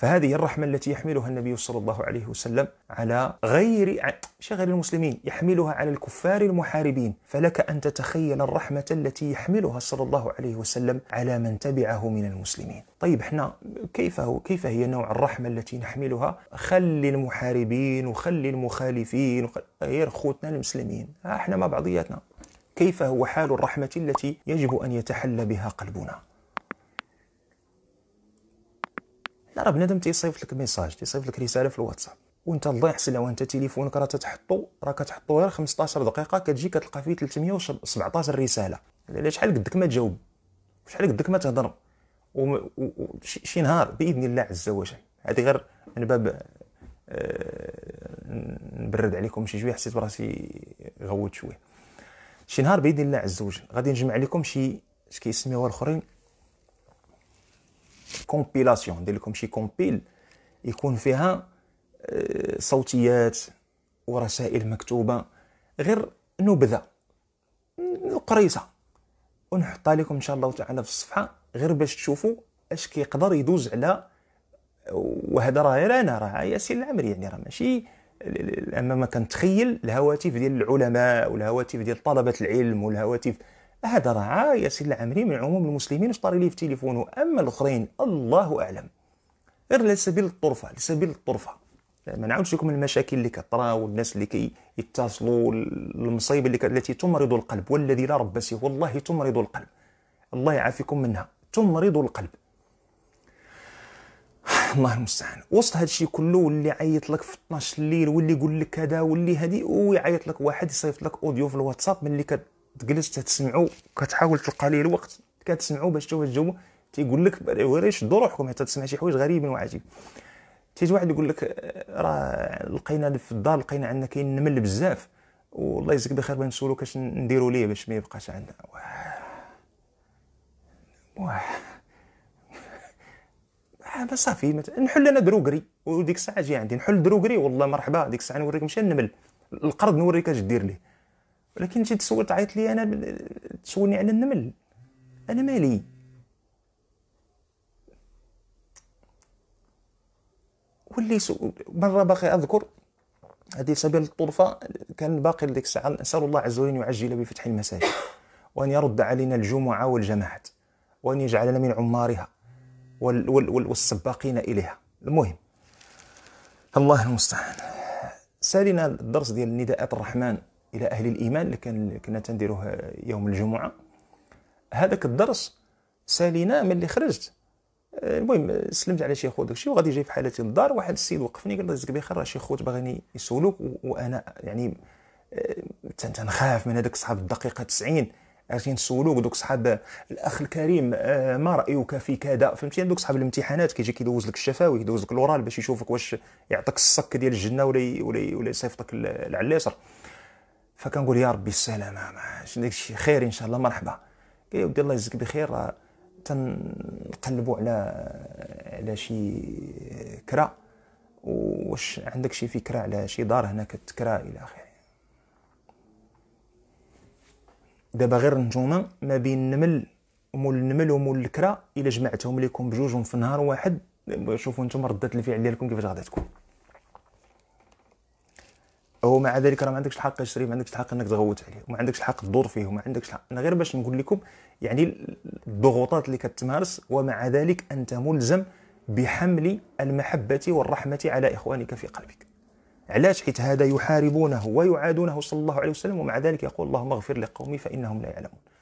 فهذه الرحمة التي يحملها النبي صلى الله عليه وسلم على غير شغل المسلمين يحملها على الكفار المحاربين فلك أن تتخيل الرحمة التي يحملها صلى الله عليه وسلم على من تبعه من المسلمين طيب احنا كيف هو كيف هي نوع الرحمة التي نحملها خلي المحاربين وخلي المخالفين غير إيه خوتنا المسلمين احنا مع بعضياتنا كيف هو حال الرحمة التي يجب أن يتحلى بها قلبنا راه بنادم تيصيفط لك ميساج تيصيفط لك رساله في الواتساب وانت الله يحسن لو انت تليفونك راه تتحطو راه كتحطو غير 15 دقيقه كتجي كتلقى فيه 317 رساله علاش شحال قدك ما تجاوب شحال قدك ما تهضر وشي نهار باذن الله عز وجل هذه غير من باب آه، نبرد عليكم شي شويه حسيت براسي غوت شويه شي نهار باذن الله عز وجل غادي نجمع لكم شي اش كيسميوها الاخرين كومبيلاسيون ندير لكم شي كومبيل يكون فيها صوتيات ورسائل مكتوبه غير نبذه قريصه ونحطها لكم ان شاء الله تعالى في الصفحه غير باش تشوفوا اش كيقدر يدوز على وهذا راه غير انا راه ياسين العمري يعني راه ماشي اما ما كنتخيل الهواتف ديال العلماء والهواتف ديال طلبه العلم والهواتف هذا يا سي العمري من عموم المسلمين طاري ليه في تليفونه أما الآخرين الله أعلم غير على سبيل الطرفة على سبيل الطرفة ما نعاودش لكم المشاكل اللي كطراو والناس اللي كيتصلوا المصايب اللي التي تمرض القلب والذي لا رب سواه والله تمرض القلب الله يعافيكم منها تمرض القلب الله المستعان وسط هذا الشيء كله واللي عيط لك في 12 الليل واللي يقول لك كذا واللي هذه ويعيط لك واحد يصيفط لك اوديو في الواتساب ملي كد تجلس تسمعوا كتحاول تلقى ليه الوقت كتسمعوا باش تشوف الجو تيقول لك وريش ضو روحكم حتى تسمع شي حوايج غريبين وعجيب تيجي واحد يقول لك راه لقينا في الدار لقينا عندنا كاين النمل بزاف والله يجزيك بخير بغينا نسولو كاش نديرو ليه باش ما يبقاش عندنا واه واه هذا صافي مت... نحل انا دروغري وديك الساعه جي عندي نحل دروغري والله مرحبا ديك الساعه نوريك ماشي النمل القرض نوريك اش دير ليه ولكن جيت تسول تعيط لي انا تسولني على النمل انا مالي واللي مره باقي اذكر هذه سبيل الطرفة كان باقي لديك الساعة نسأل الله عز وجل أن يعجل بفتح المساجد وأن يرد علينا الجمعة والجماعات وأن يجعلنا من عمارها وال وال والسباقين إليها المهم الله المستعان سالنا الدرس ديال نداءات الرحمن الى اهل الايمان اللي كان كنا تنديروه يوم الجمعه هذاك الدرس سالينا من اللي خرجت آه، المهم سلمت على شي خو داكشي وغادي جاي في حالتي للدار واحد السيد وقفني قال لك بخير راه شي خوت باغيني يسولوك وانا يعني آه، تنخاف من هذاك صحاب الدقيقه 90 عرفتي نسولوك دوك صحاب الاخ الكريم آه، ما رايك في كذا فهمتي دوك صحاب الامتحانات كيجي كيدوز لك الشفاوي كيدوز لك الاورال باش يشوفك واش يعطيك الصك ديال الجنه ولا ولا ولا يصيفطك العلاسر فكنقول يا ربي السلامه ما داكشي خير ان شاء الله مرحبا قال ودي الله يجزيك بخير تنقلبوا على على شي كرا واش عندك شي فكره على شي دار هنا كتكرا الى اخره دابا غير نجوما ما بين النمل ومول النمل ومول الكرا الا جمعتهم لكم بجوجهم في نهار واحد شوفوا نتوما ردات الفعل ديالكم كيفاش غادي تكون ومع مع ذلك راه ما عندكش الحق تشري ما عندكش الحق انك تغوت عليه وما عندكش الحق تدور فيه وما عندكش الحق انا غير باش نقول لكم يعني الضغوطات اللي كتمارس ومع ذلك انت ملزم بحمل المحبه والرحمه على اخوانك في قلبك علاش حيت هذا يحاربونه ويعادونه صلى الله عليه وسلم ومع ذلك يقول اللهم اغفر لقومي فانهم لا يعلمون